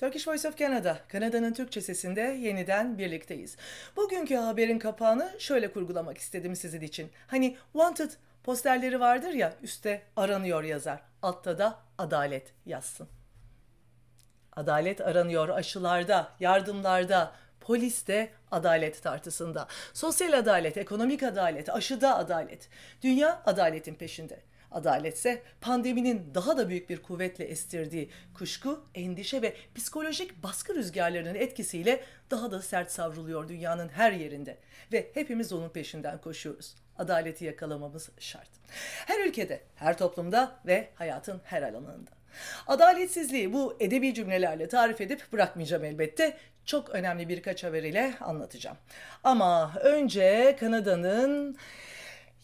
Turkish Voice of Canada, Kanada'nın Türkçe sesinde yeniden birlikteyiz. Bugünkü haberin kapağını şöyle kurgulamak istedim sizin için. Hani Wanted posterleri vardır ya, üstte aranıyor yazar, altta da adalet yazsın. Adalet aranıyor aşılarda, yardımlarda, poliste adalet tartısında. Sosyal adalet, ekonomik adalet, aşıda adalet. Dünya adaletin peşinde. Adaletse pandeminin daha da büyük bir kuvvetle estirdiği kuşku, endişe ve psikolojik baskı rüzgarlarının etkisiyle daha da sert savruluyor dünyanın her yerinde ve hepimiz onun peşinden koşuyoruz. Adaleti yakalamamız şart. Her ülkede, her toplumda ve hayatın her alanında. Adaletsizliği bu edebi cümlelerle tarif edip bırakmayacağım elbette. Çok önemli birkaç haber ile anlatacağım. Ama önce Kanada'nın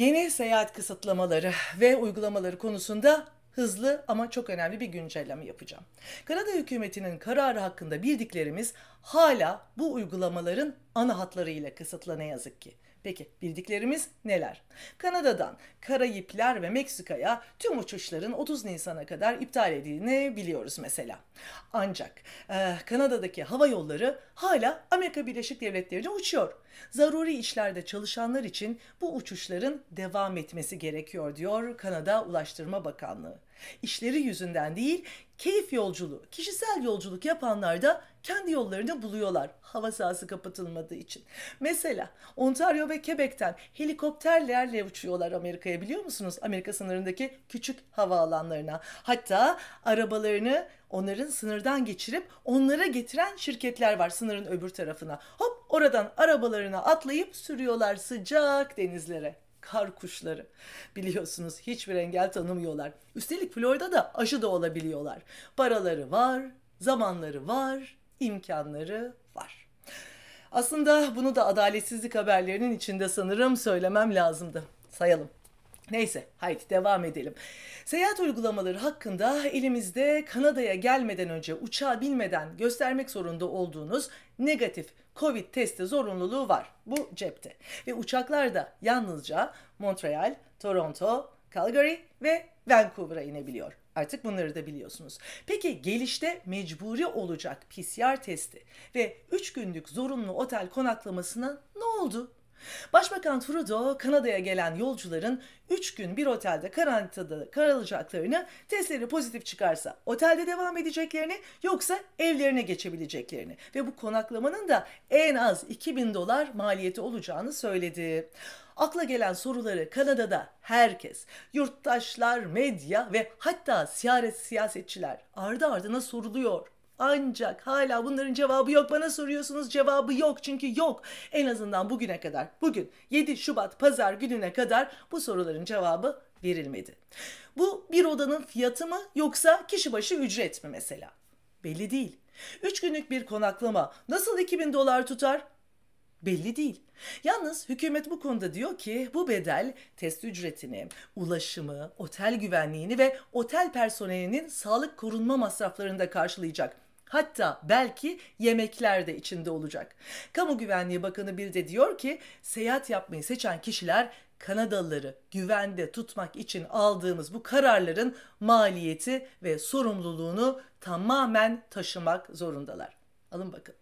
Yeni seyahat kısıtlamaları ve uygulamaları konusunda hızlı ama çok önemli bir güncelleme yapacağım. Kanada hükümetinin kararı hakkında bildiklerimiz hala bu uygulamaların ana hatlarıyla kısıtlı ne yazık ki. Peki bildiklerimiz neler? Kanada'dan Karayipler ve Meksika'ya tüm uçuşların 30 Nisan'a kadar iptal edildiğini biliyoruz mesela. Ancak e, Kanada'daki hava yolları hala Amerika Birleşik Devletleri'ne uçuyor. Zaruri işlerde çalışanlar için bu uçuşların devam etmesi gerekiyor diyor Kanada Ulaştırma Bakanlığı. İşleri yüzünden değil, keyif yolculuğu, kişisel yolculuk yapanlar da kendi yollarını buluyorlar hava sahası kapatılmadığı için. Mesela Ontario ve Quebec'ten helikopterlerle uçuyorlar Amerika'ya biliyor musunuz? Amerika sınırındaki küçük havaalanlarına. Hatta arabalarını onların sınırdan geçirip onlara getiren şirketler var sınırın öbür tarafına. Hop oradan arabalarına atlayıp sürüyorlar sıcak denizlere kar kuşları. Biliyorsunuz hiçbir engel tanımıyorlar. Üstelik Florida'da aşı da olabiliyorlar. Paraları var, zamanları var, imkanları var. Aslında bunu da adaletsizlik haberlerinin içinde sanırım söylemem lazımdı. Sayalım. Neyse haydi devam edelim. Seyahat uygulamaları hakkında elimizde Kanada'ya gelmeden önce uçağa binmeden göstermek zorunda olduğunuz negatif Covid testi zorunluluğu var. Bu cepte. Ve uçaklar da yalnızca Montreal, Toronto, Calgary ve Vancouver'a inebiliyor. Artık bunları da biliyorsunuz. Peki gelişte mecburi olacak PCR testi ve 3 günlük zorunlu otel konaklamasına ne oldu? Başbakan Trudeau, Kanada'ya gelen yolcuların 3 gün bir otelde karantinada kalacaklarını, testleri pozitif çıkarsa otelde devam edeceklerini yoksa evlerine geçebileceklerini ve bu konaklamanın da en az 2000 dolar maliyeti olacağını söyledi. Akla gelen soruları Kanada'da herkes, yurttaşlar, medya ve hatta siyaset siyasetçiler ardı ardına soruluyor. Ancak hala bunların cevabı yok. Bana soruyorsunuz cevabı yok çünkü yok. En azından bugüne kadar. Bugün 7 Şubat pazar gününe kadar bu soruların cevabı verilmedi. Bu bir odanın fiyatı mı yoksa kişi başı ücret mi mesela? Belli değil. 3 günlük bir konaklama nasıl 2000 dolar tutar? Belli değil. Yalnız hükümet bu konuda diyor ki bu bedel test ücretini, ulaşımı, otel güvenliğini ve otel personelinin sağlık korunma masraflarını da karşılayacak. Hatta belki yemekler de içinde olacak. Kamu Güvenliği Bakanı bir de diyor ki seyahat yapmayı seçen kişiler Kanadalıları güvende tutmak için aldığımız bu kararların maliyeti ve sorumluluğunu tamamen taşımak zorundalar. Alın bakın.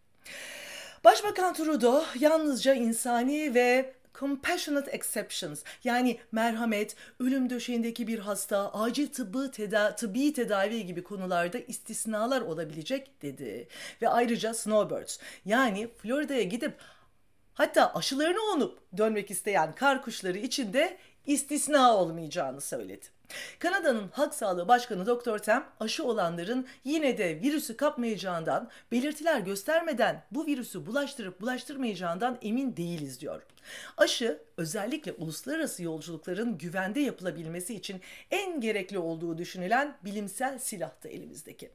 Başbakan Trudeau yalnızca insani ve Compassionate exceptions yani merhamet, ölüm döşeğindeki bir hasta, acil tıbbi teda tıbbi tedavi gibi konularda istisnalar olabilecek dedi. Ve ayrıca snowbirds yani Florida'ya gidip hatta aşılarını onup dönmek isteyen kar kuşları için de istisna olmayacağını söyledi. Kanada'nın Halk Sağlığı Başkanı Dr. Tem, aşı olanların yine de virüsü kapmayacağından, belirtiler göstermeden bu virüsü bulaştırıp bulaştırmayacağından emin değiliz diyor. Aşı özellikle uluslararası yolculukların güvende yapılabilmesi için en gerekli olduğu düşünülen bilimsel silahtı elimizdeki.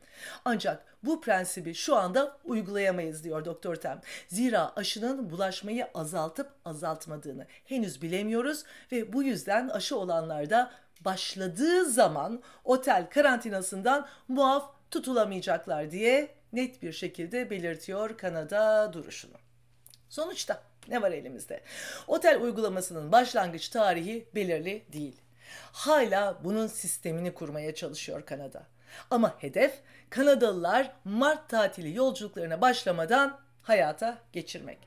Ancak bu prensibi şu anda uygulayamayız diyor Doktor Tem. Zira aşının bulaşmayı azaltıp azaltmadığını henüz bilemiyoruz ve bu yüzden aşı olanlarda başladığı zaman otel karantinasından muaf tutulamayacaklar diye net bir şekilde belirtiyor Kanada duruşunu. Sonuçta ne var elimizde? Otel uygulamasının başlangıç tarihi belirli değil. Hala bunun sistemini kurmaya çalışıyor Kanada. Ama hedef Kanadalılar Mart tatili yolculuklarına başlamadan hayata geçirmek.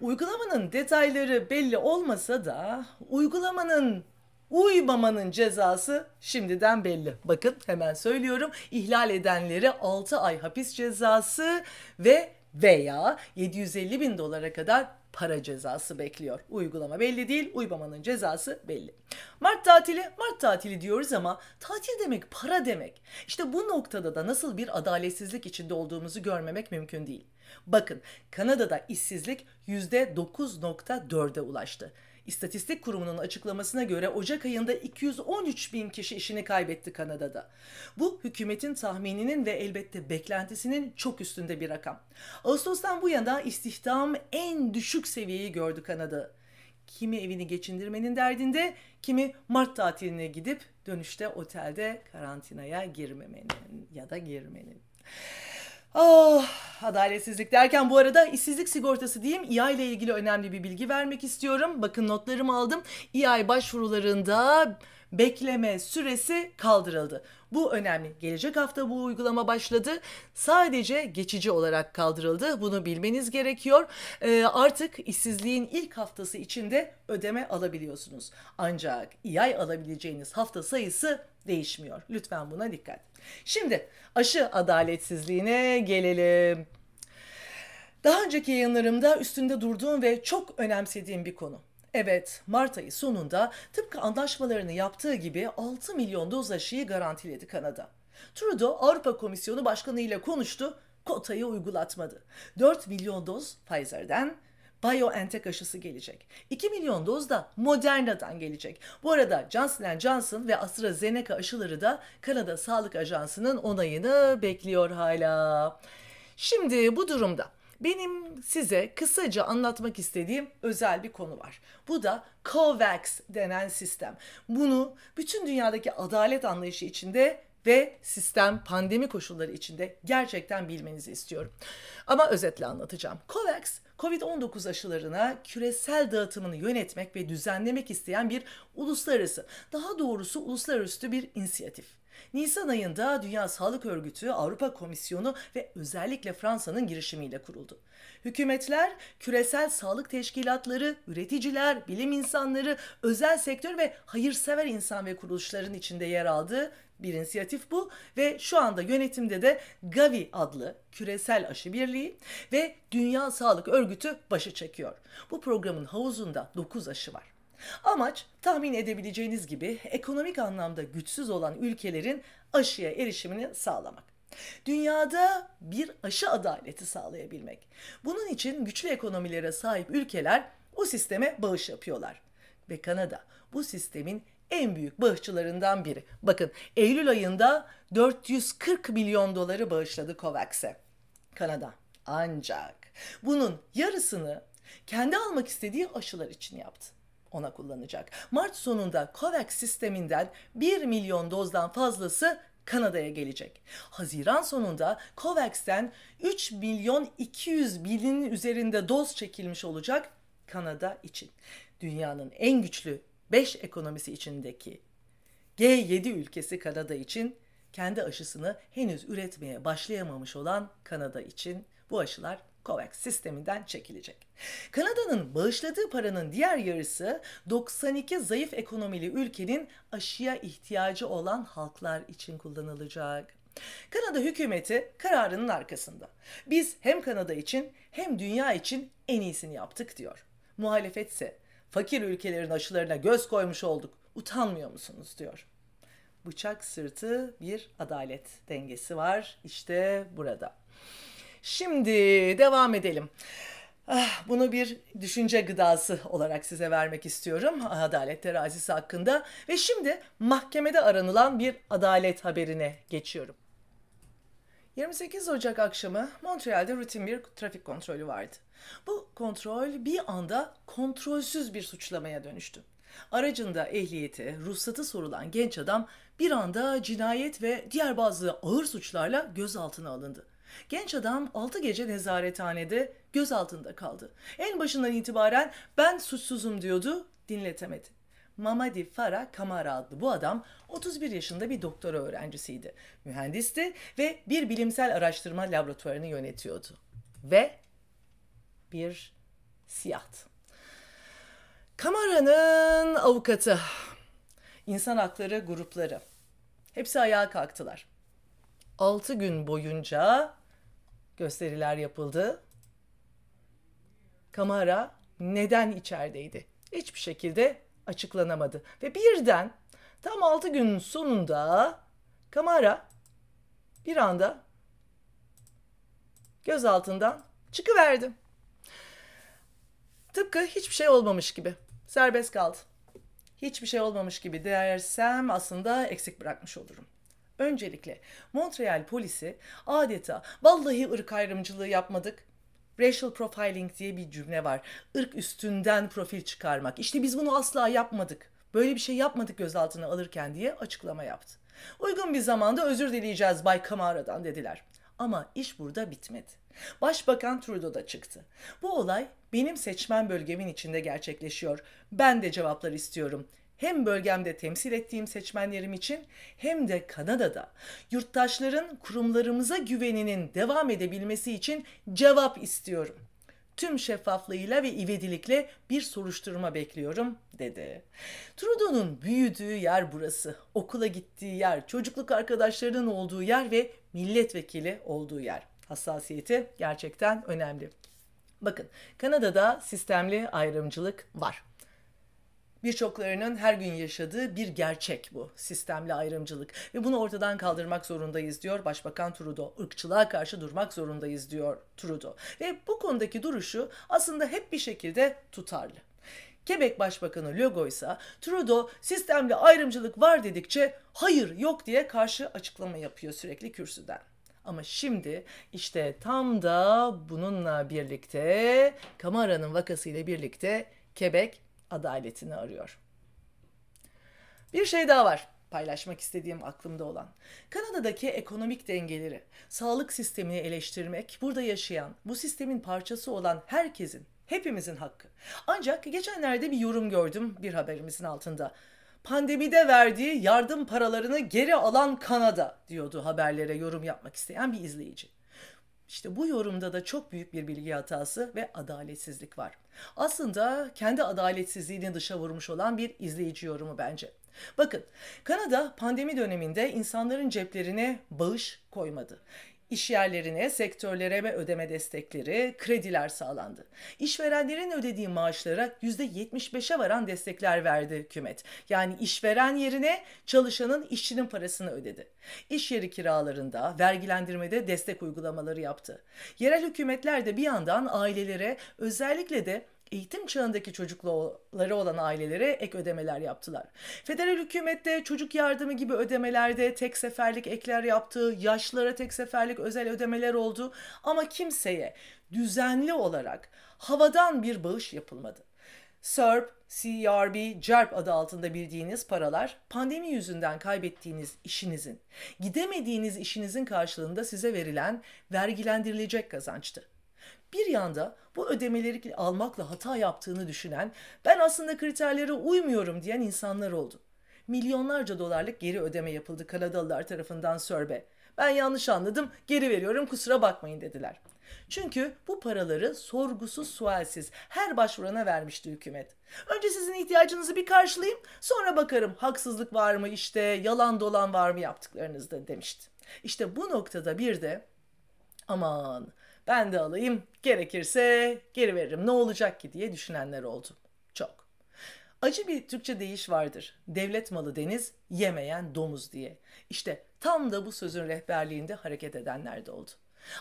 Uygulamanın detayları belli olmasa da uygulamanın Uymamanın cezası şimdiden belli. Bakın hemen söylüyorum. İhlal edenlere 6 ay hapis cezası ve veya 750 bin dolara kadar para cezası bekliyor. Uygulama belli değil, uymamanın cezası belli. Mart tatili, Mart tatili diyoruz ama tatil demek para demek. İşte bu noktada da nasıl bir adaletsizlik içinde olduğumuzu görmemek mümkün değil. Bakın Kanada'da işsizlik %9.4'e ulaştı. İstatistik Kurumu'nun açıklamasına göre Ocak ayında 213 bin kişi işini kaybetti Kanada'da. Bu hükümetin tahmininin ve elbette beklentisinin çok üstünde bir rakam. Ağustos'tan bu yana istihdam en düşük seviyeyi gördü Kanada. Kimi evini geçindirmenin derdinde, kimi Mart tatiline gidip dönüşte otelde karantinaya girmemenin ya da girmenin. Oh, adaletsizlik derken bu arada işsizlik sigortası diyeyim İA ile ilgili önemli bir bilgi vermek istiyorum. Bakın notlarımı aldım. İA başvurularında bekleme süresi kaldırıldı. Bu önemli. Gelecek hafta bu uygulama başladı. Sadece geçici olarak kaldırıldı. Bunu bilmeniz gerekiyor. E, artık işsizliğin ilk haftası içinde ödeme alabiliyorsunuz. Ancak e İAY alabileceğiniz hafta sayısı değişmiyor. Lütfen buna dikkat. Şimdi aşı adaletsizliğine gelelim. Daha önceki yayınlarımda üstünde durduğum ve çok önemsediğim bir konu. Evet, Mart ayı sonunda tıpkı anlaşmalarını yaptığı gibi 6 milyon doz aşıyı garantiledi Kanada. Trudeau Avrupa Komisyonu Başkanı ile konuştu, kotayı uygulatmadı. 4 milyon doz Pfizer'den, BioNTech aşısı gelecek. 2 milyon doz da Moderna'dan gelecek. Bu arada Johnson Johnson ve AstraZeneca aşıları da Kanada Sağlık Ajansı'nın onayını bekliyor hala. Şimdi bu durumda benim size kısaca anlatmak istediğim özel bir konu var. Bu da COVAX denen sistem. Bunu bütün dünyadaki adalet anlayışı içinde ve sistem pandemi koşulları içinde gerçekten bilmenizi istiyorum. Ama özetle anlatacağım. COVAX, COVID-19 aşılarına küresel dağıtımını yönetmek ve düzenlemek isteyen bir uluslararası, daha doğrusu uluslararası bir inisiyatif. Nisan ayında Dünya Sağlık Örgütü, Avrupa Komisyonu ve özellikle Fransa'nın girişimiyle kuruldu. Hükümetler, küresel sağlık teşkilatları, üreticiler, bilim insanları, özel sektör ve hayırsever insan ve kuruluşların içinde yer aldığı bir inisiyatif bu ve şu anda yönetimde de Gavi adlı Küresel Aşı Birliği ve Dünya Sağlık Örgütü başı çekiyor. Bu programın havuzunda 9 aşı var. Amaç tahmin edebileceğiniz gibi ekonomik anlamda güçsüz olan ülkelerin aşıya erişimini sağlamak. Dünyada bir aşı adaleti sağlayabilmek. Bunun için güçlü ekonomilere sahip ülkeler bu sisteme bağış yapıyorlar. Ve Kanada bu sistemin en büyük bağışçılarından biri. Bakın Eylül ayında 440 milyon doları bağışladı COVAX'e. Kanada. Ancak bunun yarısını kendi almak istediği aşılar için yaptı ona kullanacak. Mart sonunda COVAX sisteminden 1 milyon dozdan fazlası Kanada'ya gelecek. Haziran sonunda COVAX'ten 3 milyon 200 binin üzerinde doz çekilmiş olacak Kanada için. Dünyanın en güçlü 5 ekonomisi içindeki G7 ülkesi Kanada için kendi aşısını henüz üretmeye başlayamamış olan Kanada için bu aşılar COVAX sisteminden çekilecek. Kanada'nın bağışladığı paranın diğer yarısı 92 zayıf ekonomili ülkenin aşıya ihtiyacı olan halklar için kullanılacak. Kanada hükümeti kararının arkasında. Biz hem Kanada için hem dünya için en iyisini yaptık diyor. Muhalefetse fakir ülkelerin aşılarına göz koymuş olduk. Utanmıyor musunuz diyor. Bıçak sırtı bir adalet dengesi var işte burada. Şimdi devam edelim. Ah, bunu bir düşünce gıdası olarak size vermek istiyorum ah, adalet terazisi hakkında ve şimdi mahkemede aranılan bir adalet haberine geçiyorum. 28 Ocak akşamı Montreal'de rutin bir trafik kontrolü vardı. Bu kontrol bir anda kontrolsüz bir suçlamaya dönüştü. Aracında ehliyeti, ruhsatı sorulan genç adam bir anda cinayet ve diğer bazı ağır suçlarla gözaltına alındı. Genç adam 6 gece nezarethanede gözaltında kaldı. En başından itibaren ben suçsuzum diyordu, dinletemedi. Mamadi Farah Kamara adlı bu adam 31 yaşında bir doktora öğrencisiydi. Mühendisti ve bir bilimsel araştırma laboratuvarını yönetiyordu. Ve bir siyaht. Kamara'nın avukatı, insan hakları grupları hepsi ayağa kalktılar. 6 gün boyunca gösteriler yapıldı. Kamara neden içerideydi? Hiçbir şekilde açıklanamadı. Ve birden tam 6 günün sonunda Kamara bir anda gözaltından çıkıverdi. Tıpkı hiçbir şey olmamış gibi. Serbest kaldı. Hiçbir şey olmamış gibi dersem aslında eksik bırakmış olurum. Öncelikle Montreal polisi adeta vallahi ırk ayrımcılığı yapmadık. Racial profiling diye bir cümle var. Irk üstünden profil çıkarmak. İşte biz bunu asla yapmadık. Böyle bir şey yapmadık gözaltına alırken diye açıklama yaptı. Uygun bir zamanda özür dileyeceğiz Bay Kamara'dan dediler. Ama iş burada bitmedi. Başbakan Trudeau da çıktı. Bu olay benim seçmen bölgemin içinde gerçekleşiyor. Ben de cevaplar istiyorum hem bölgemde temsil ettiğim seçmenlerim için hem de Kanada'da yurttaşların kurumlarımıza güveninin devam edebilmesi için cevap istiyorum. Tüm şeffaflığıyla ve ivedilikle bir soruşturma bekliyorum dedi. Trudeau'nun büyüdüğü yer burası. Okula gittiği yer, çocukluk arkadaşlarının olduğu yer ve milletvekili olduğu yer. Hassasiyeti gerçekten önemli. Bakın Kanada'da sistemli ayrımcılık var. Birçoklarının her gün yaşadığı bir gerçek bu sistemli ayrımcılık ve bunu ortadan kaldırmak zorundayız diyor Başbakan Trudeau. Irkçılığa karşı durmak zorundayız diyor Trudeau. Ve bu konudaki duruşu aslında hep bir şekilde tutarlı. Quebec Başbakanı Legault ise Trudeau sistemli ayrımcılık var dedikçe hayır yok diye karşı açıklama yapıyor sürekli kürsüden. Ama şimdi işte tam da bununla birlikte Kamara'nın vakasıyla birlikte Quebec adaletini arıyor. Bir şey daha var paylaşmak istediğim aklımda olan. Kanada'daki ekonomik dengeleri, sağlık sistemini eleştirmek burada yaşayan, bu sistemin parçası olan herkesin, hepimizin hakkı. Ancak geçenlerde bir yorum gördüm bir haberimizin altında. Pandemide verdiği yardım paralarını geri alan Kanada diyordu haberlere yorum yapmak isteyen bir izleyici. İşte bu yorumda da çok büyük bir bilgi hatası ve adaletsizlik var. Aslında kendi adaletsizliğini dışa vurmuş olan bir izleyici yorumu bence. Bakın, Kanada pandemi döneminde insanların ceplerine bağış koymadı. İş yerlerine, sektörlere ve ödeme destekleri, krediler sağlandı. İşverenlerin ödediği maaşlara %75'e varan destekler verdi hükümet. Yani işveren yerine çalışanın işçinin parasını ödedi. İş yeri kiralarında, vergilendirmede destek uygulamaları yaptı. Yerel hükümetler de bir yandan ailelere özellikle de eğitim çağındaki çocukları olan ailelere ek ödemeler yaptılar. Federal hükümette çocuk yardımı gibi ödemelerde tek seferlik ekler yaptı, yaşlara tek seferlik özel ödemeler oldu ama kimseye düzenli olarak havadan bir bağış yapılmadı. SERP, CERB, CERP adı altında bildiğiniz paralar pandemi yüzünden kaybettiğiniz işinizin, gidemediğiniz işinizin karşılığında size verilen vergilendirilecek kazançtı. Bir yanda bu ödemeleri almakla hata yaptığını düşünen, ben aslında kriterlere uymuyorum diyen insanlar oldu. Milyonlarca dolarlık geri ödeme yapıldı Kanadalılar tarafından Sörbe. Ben yanlış anladım, geri veriyorum kusura bakmayın dediler. Çünkü bu paraları sorgusuz sualsiz her başvurana vermişti hükümet. Önce sizin ihtiyacınızı bir karşılayayım, sonra bakarım haksızlık var mı işte, yalan dolan var mı yaptıklarınızda demişti. İşte bu noktada bir de aman ben de alayım gerekirse geri veririm ne olacak ki diye düşünenler oldu. Çok. Acı bir Türkçe deyiş vardır. Devlet malı deniz, yemeyen domuz diye. İşte tam da bu sözün rehberliğinde hareket edenler de oldu.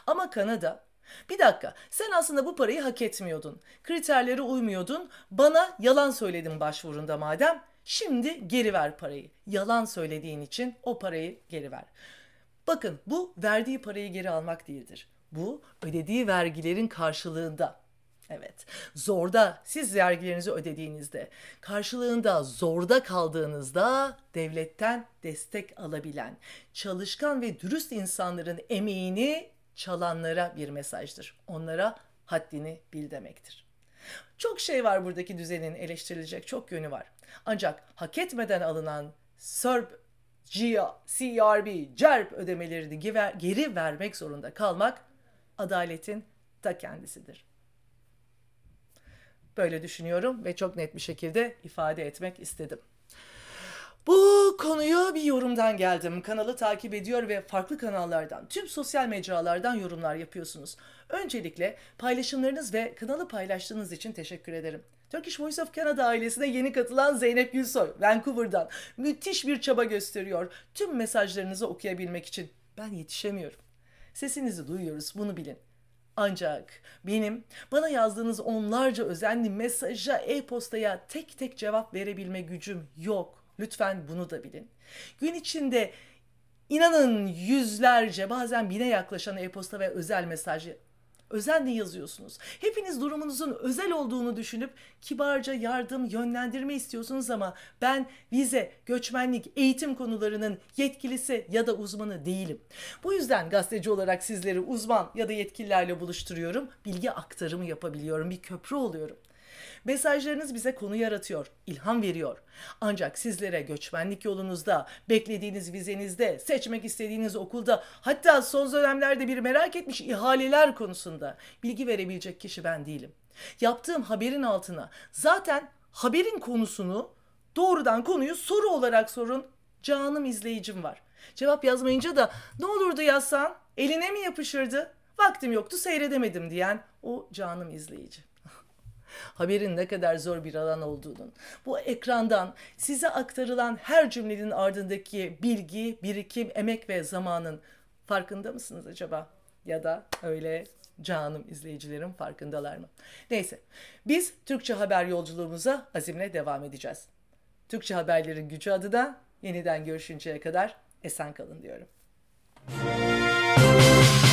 Ama Kanada bir dakika sen aslında bu parayı hak etmiyordun. Kriterlere uymuyordun. Bana yalan söyledin başvurunda madem. Şimdi geri ver parayı. Yalan söylediğin için o parayı geri ver. Bakın bu verdiği parayı geri almak değildir. Bu ödediği vergilerin karşılığında. Evet. Zorda siz vergilerinizi ödediğinizde, karşılığında zorda kaldığınızda devletten destek alabilen, çalışkan ve dürüst insanların emeğini çalanlara bir mesajdır. Onlara haddini bil demektir. Çok şey var buradaki düzenin eleştirilecek çok yönü var. Ancak hak etmeden alınan SERP, GIA, e CRB, e CERB ödemelerini geri vermek zorunda kalmak adaletin ta kendisidir. Böyle düşünüyorum ve çok net bir şekilde ifade etmek istedim. Bu konuya bir yorumdan geldim. Kanalı takip ediyor ve farklı kanallardan, tüm sosyal mecralardan yorumlar yapıyorsunuz. Öncelikle paylaşımlarınız ve kanalı paylaştığınız için teşekkür ederim. Turkish Voice of Canada ailesine yeni katılan Zeynep Gülsoy, Vancouver'dan müthiş bir çaba gösteriyor. Tüm mesajlarınızı okuyabilmek için. Ben yetişemiyorum. Sesinizi duyuyoruz bunu bilin. Ancak benim bana yazdığınız onlarca özenli mesaja, e-postaya tek tek cevap verebilme gücüm yok. Lütfen bunu da bilin. Gün içinde inanın yüzlerce bazen bine yaklaşan e-posta ve özel mesajı özenle yazıyorsunuz. Hepiniz durumunuzun özel olduğunu düşünüp kibarca yardım, yönlendirme istiyorsunuz ama ben vize, göçmenlik, eğitim konularının yetkilisi ya da uzmanı değilim. Bu yüzden gazeteci olarak sizleri uzman ya da yetkililerle buluşturuyorum. Bilgi aktarımı yapabiliyorum, bir köprü oluyorum. Mesajlarınız bize konu yaratıyor, ilham veriyor. Ancak sizlere göçmenlik yolunuzda, beklediğiniz vizenizde, seçmek istediğiniz okulda, hatta son dönemlerde bir merak etmiş ihaleler konusunda bilgi verebilecek kişi ben değilim. Yaptığım haberin altına zaten haberin konusunu doğrudan konuyu soru olarak sorun. Canım izleyicim var. Cevap yazmayınca da ne olurdu yazsan eline mi yapışırdı? Vaktim yoktu seyredemedim diyen o canım izleyici. Haberin ne kadar zor bir alan olduğunun. Bu ekrandan size aktarılan her cümlenin ardındaki bilgi, birikim, emek ve zamanın farkında mısınız acaba? Ya da öyle canım izleyicilerim farkındalar mı? Neyse biz Türkçe haber yolculuğumuza azimle devam edeceğiz. Türkçe haberlerin gücü adına yeniden görüşünceye kadar esen kalın diyorum. Müzik